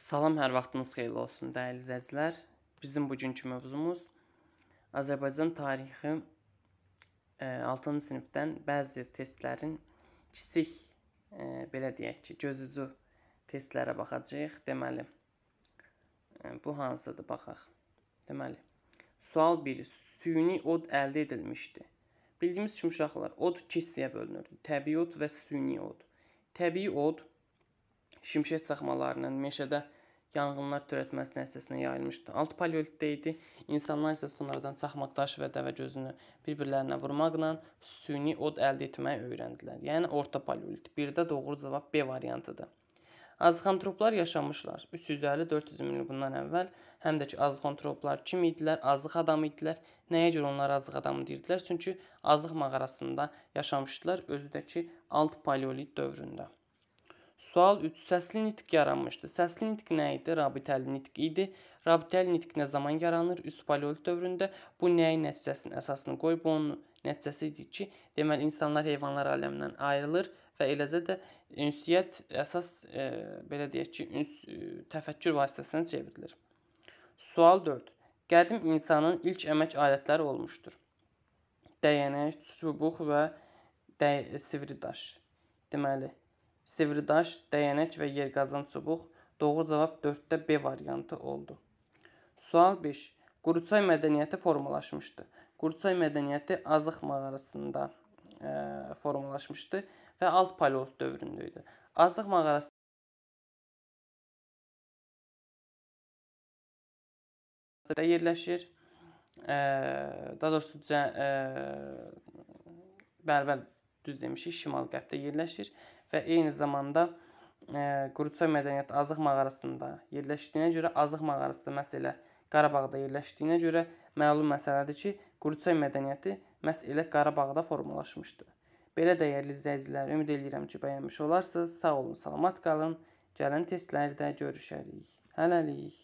Salam, hər vaxtınız xeyirli olsun, dəyərli izləyicilər. Bizim bugünkü mövzumuz Azərbaycan tarixi 6-cı e, sinifdən bəzi testlərin kiçik, e, belə deyək ki, gözücü testlərə baxacağıq. Deməli, e, bu hansıdır, baxaq. Deməli, sual 1. Süni od əldə edilmişdi. Bildiyimiz kimi uşaqlar, od iki hissəyə bölünür. Təbii od və süni od. Təbii od şimşək çaxmalarının meşədə yanğınlar törətməsi nəticəsində yayılmışdı. Alt paleolitdə idi. İnsanlar isə sonradan çaxmaq daşı və dəvəgözünü bir-birlərinə vurmaqla süni od əldə etməyi öyrəndilər. Yəni orta paleolit. Birdə doğru cavab B variantıdır. Azıxantroplar yaşamışlar. 350-400 min il bundan əvvəl həm də ki azıxantroplar kim idilər? Azıq adamı idilər. Nəyə görə onlara azıq adamı deyirdilər? Çünki azıq mağarasında yaşamışdılar özü də ki alt paleolit dövründə. Sual 3. Səsli nitq yaranmışdı. Səsli nitq nə idi? Rabitəli nitq idi. Rabitəli nitq nə zaman yaranır? Üst paleolit dövründə. Bu nəyin nəticəsinin əsasını qoyub onun nəticəsi idi ki, deməli insanlar heyvanlar aləmindən ayrılır və eləcə də ünsiyyət əsas e, belə deyək ki, üns e, təfəkkür vasitəsinə çevrilir. Sual 4. Qədim insanın ilk əmək alətləri olmuşdur. Dəyənək, çubuq və dəy sivri daş. Deməli, Sivridaş, dəyənək və yerqazan çubuq. Doğru cavab 4-də B variantı oldu. Sual 5. Quruçay mədəniyyəti formalaşmışdı. Quruçay mədəniyyəti Azıq mağarasında e, formalaşmışdı və alt paleolit dövründə idi. Azıq mağarası da yerləşir. E, daha doğrusu e, bərbər düz demişik, şimal-qərbdə yerləşir və eyni zamanda e, Quruçay mədəniyyət Azıq mağarasında yerləşdiyinə görə Azıq mağarası da məhz elə Qarabağda yerləşdiyinə görə məlum məsələdir ki, Quruçay mədəniyyəti məhz elə Qarabağda formalaşmışdı. Belə dəyərli izləyicilər, ümid edirəm ki, bəyənmiş olarsınız. Sağ olun, salamat qalın. Gələn testlərdə görüşərik. Hələlik.